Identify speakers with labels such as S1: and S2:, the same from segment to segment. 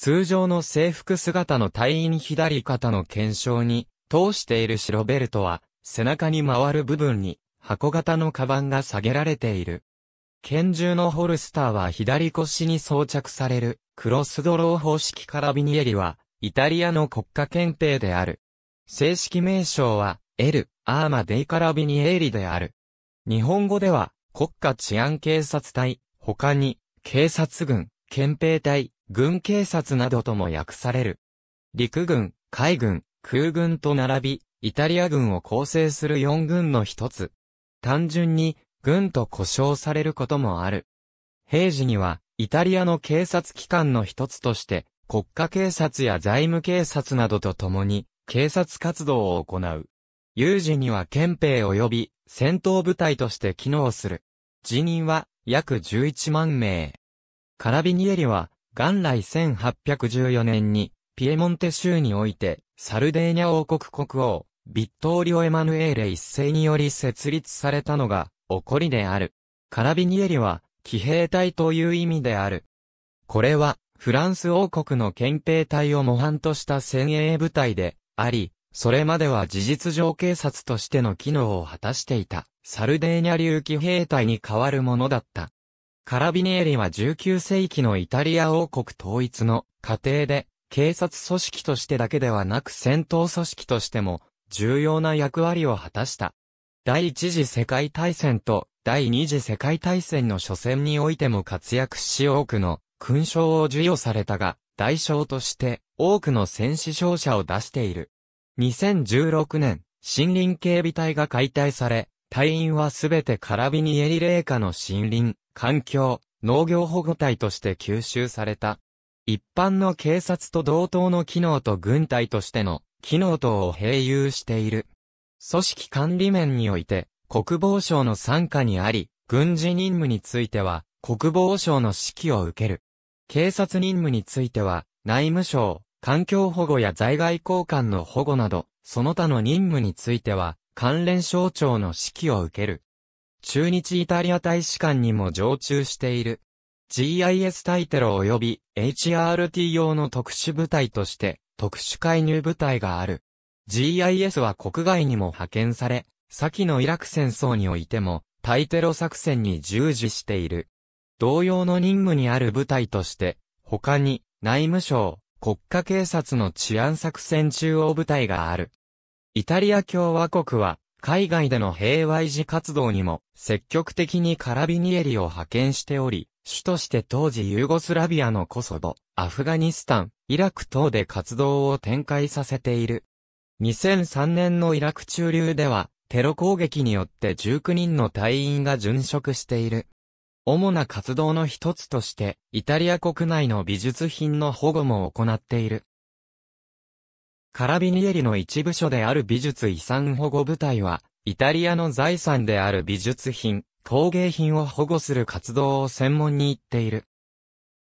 S1: 通常の制服姿の隊員左肩の検証に、通している白ベルトは、背中に回る部分に、箱型のカバンが下げられている。拳銃のホルスターは左腰に装着される、クロスドロー方式カラビニエリは、イタリアの国家憲兵である。正式名称は、L、アーマデイカラビニエリである。日本語では、国家治安警察隊、他に、警察軍、憲兵隊、軍警察などとも訳される。陸軍、海軍、空軍と並び、イタリア軍を構成する四軍の一つ。単純に、軍と呼称されることもある。平時には、イタリアの警察機関の一つとして、国家警察や財務警察などと共に、警察活動を行う。有事には憲兵及び戦闘部隊として機能する。辞任は約11万名。カラビニエリは元来1814年に、ピエモンテ州において、サルデーニャ王国国王、ビットーリオ・エマヌエーレ一世により設立されたのが、起こりである。カラビニエリは、騎兵隊という意味である。これは、フランス王国の憲兵隊を模範とした先鋭部隊で、あり、それまでは事実上警察としての機能を果たしていた、サルデーニャ流騎兵隊に代わるものだった。カラビネーリは19世紀のイタリア王国統一の過程で、警察組織としてだけではなく戦闘組織としても、重要な役割を果たした。第一次世界大戦と第二次世界大戦の初戦においても活躍し多くの勲章を授与されたが、代償として多くの戦死傷者を出している。2016年、森林警備隊が解体され、隊員はすべてカラビニエリ霊下の森林、環境、農業保護隊として吸収された。一般の警察と同等の機能と軍隊としての機能等を併用している。組織管理面において、国防省の参加にあり、軍事任務については、国防省の指揮を受ける。警察任務については、内務省、環境保護や在外交換の保護など、その他の任務については、関連省庁の指揮を受ける。中日イタリア大使館にも常駐している。GIS タイテロ及び HRT 用の特殊部隊として特殊介入部隊がある。GIS は国外にも派遣され、先のイラク戦争においてもタイテロ作戦に従事している。同様の任務にある部隊として、他に内務省、国家警察の治安作戦中央部隊がある。イタリア共和国は海外での平和維持活動にも積極的にカラビニエリを派遣しており、主として当時ユーゴスラビアのコソボ、アフガニスタン、イラク等で活動を展開させている。2003年のイラク駐留では、テロ攻撃によって19人の隊員が殉職している。主な活動の一つとして、イタリア国内の美術品の保護も行っている。カラビニエリの一部署である美術遺産保護部隊は、イタリアの財産である美術品、工芸品を保護する活動を専門に言っている。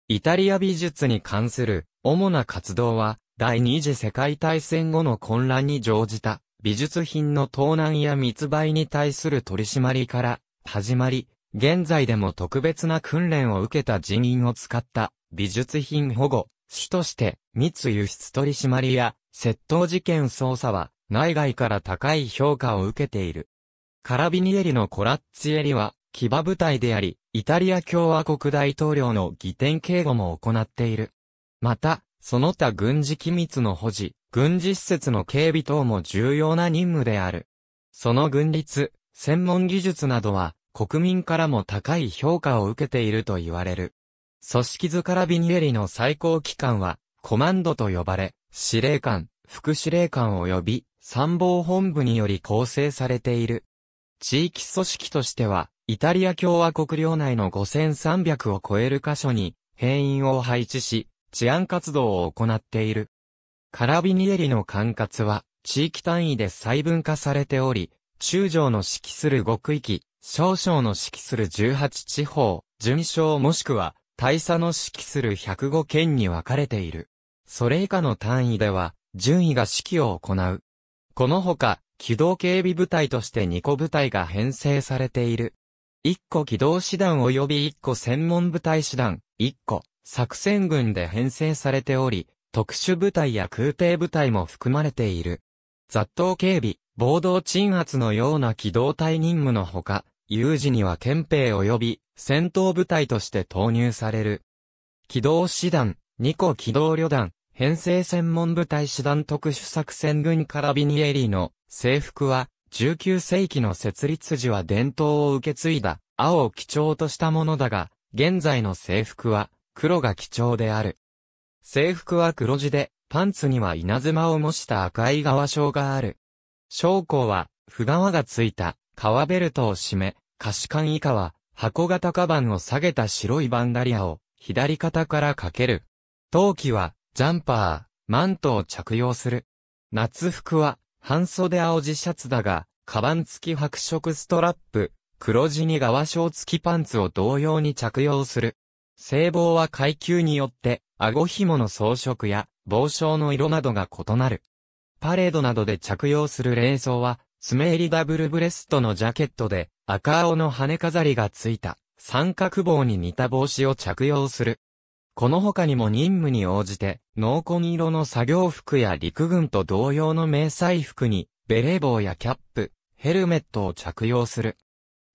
S1: イタリア美術に関する主な活動は、第二次世界大戦後の混乱に乗じた美術品の盗難や密売に対する取り締まりから始まり、現在でも特別な訓練を受けた人員を使った美術品保護、主として、密輸出取締りや、窃盗事件捜査は、内外から高い評価を受けている。カラビニエリのコラッツエリは、騎馬部隊であり、イタリア共和国大統領の議典警護も行っている。また、その他軍事機密の保持、軍事施設の警備等も重要な任務である。その軍律、専門技術などは、国民からも高い評価を受けていると言われる。組織図カラビニエリの最高機関は、コマンドと呼ばれ、司令官、副司令官及び参謀本部により構成されている。地域組織としては、イタリア共和国領内の5300を超える箇所に、兵員を配置し、治安活動を行っている。カラビニエリの管轄は、地域単位で細分化されており、中将の指揮する5区域、少将の指揮する18地方、巡将もしくは、大佐の指揮する105県に分かれている。それ以下の単位では、順位が指揮を行う。このほか、機動警備部隊として2個部隊が編成されている。1個機動師団及び1個専門部隊師団、1個作戦群で編成されており、特殊部隊や空挺部隊も含まれている。雑踏警備、暴動鎮圧のような機動隊任務のほか、有事には憲兵及び戦闘部隊として投入される。機動師団、二個機動旅団、編成専門部隊師団特殊作戦軍カラビニエリーの制服は、19世紀の設立時は伝統を受け継いだ、青を基調としたものだが、現在の制服は、黒が基調である。制服は黒地で、パンツには稲妻を模した赤い側章がある。将校は、不側がついた、革ベルトを締め、可視感。以下は、箱型カバンを下げた白いバンダリアを、左肩からかける。冬季は、ジャンパー、マントを着用する。夏服は、半袖青地シャツだが、カバン付き白色ストラップ、黒地に側小付きパンツを同様に着用する。聖望は階級によって、顎紐の装飾や、帽章の色などが異なる。パレードなどで着用する冷装は、爪襟ダブルブレストのジャケットで、赤青の羽飾りがついた、三角帽に似た帽子を着用する。この他にも任務に応じて、濃紺色の作業服や陸軍と同様の迷彩服に、ベレー帽やキャップ、ヘルメットを着用する。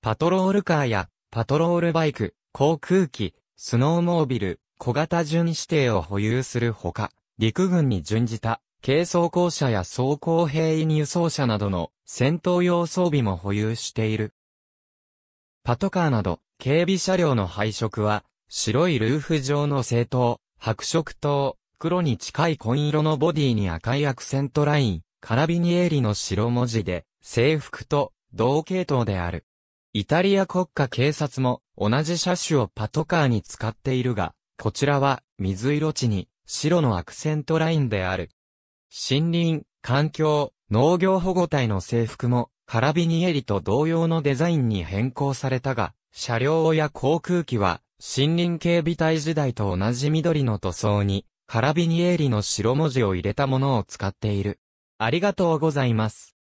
S1: パトロールカーや、パトロールバイク、航空機、スノーモービル、小型巡視艇を保有するほか、陸軍に準じた、軽装甲車や装甲兵員輸送車などの戦闘用装備も保有している。パトカーなど、警備車両の配色は、白いルーフ状の正統、白色灯、黒に近い紺色のボディに赤いアクセントライン、カラビニエリの白文字で、制服と同系統である。イタリア国家警察も同じ車種をパトカーに使っているが、こちらは水色地に白のアクセントラインである。森林、環境、農業保護隊の制服も、カラビニエリと同様のデザインに変更されたが、車両や航空機は、森林警備隊時代と同じ緑の塗装に、カラビニエリの白文字を入れたものを使っている。ありがとうございます。